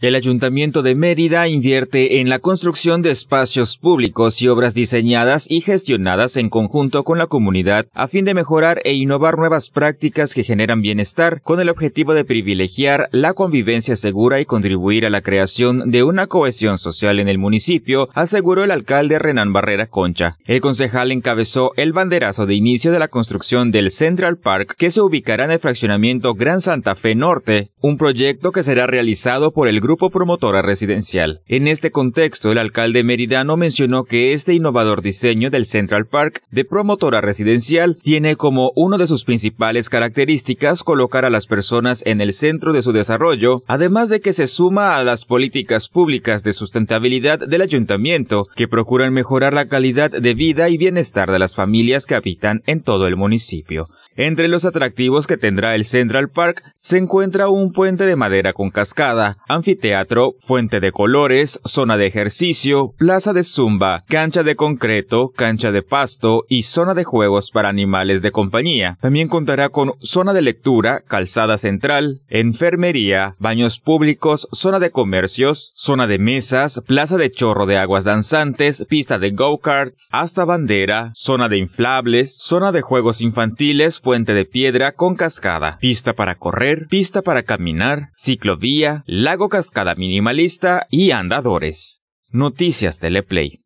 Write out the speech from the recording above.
El Ayuntamiento de Mérida invierte en la construcción de espacios públicos y obras diseñadas y gestionadas en conjunto con la comunidad a fin de mejorar e innovar nuevas prácticas que generan bienestar con el objetivo de privilegiar la convivencia segura y contribuir a la creación de una cohesión social en el municipio, aseguró el alcalde Renan Barrera Concha. El concejal encabezó el banderazo de inicio de la construcción del Central Park que se ubicará en el fraccionamiento Gran Santa Fe Norte, un proyecto que será realizado por el grupo promotora residencial. En este contexto, el alcalde meridano mencionó que este innovador diseño del Central Park de promotora residencial tiene como una de sus principales características colocar a las personas en el centro de su desarrollo, además de que se suma a las políticas públicas de sustentabilidad del ayuntamiento que procuran mejorar la calidad de vida y bienestar de las familias que habitan en todo el municipio. Entre los atractivos que tendrá el Central Park se encuentra un puente de madera con cascada, teatro, fuente de colores, zona de ejercicio, plaza de zumba, cancha de concreto, cancha de pasto y zona de juegos para animales de compañía. También contará con zona de lectura, calzada central, enfermería, baños públicos, zona de comercios, zona de mesas, plaza de chorro de aguas danzantes, pista de go-karts, hasta bandera, zona de inflables, zona de juegos infantiles, fuente de piedra con cascada, pista para correr, pista para caminar, ciclovía, lago cascada, cada Minimalista y Andadores. Noticias Teleplay.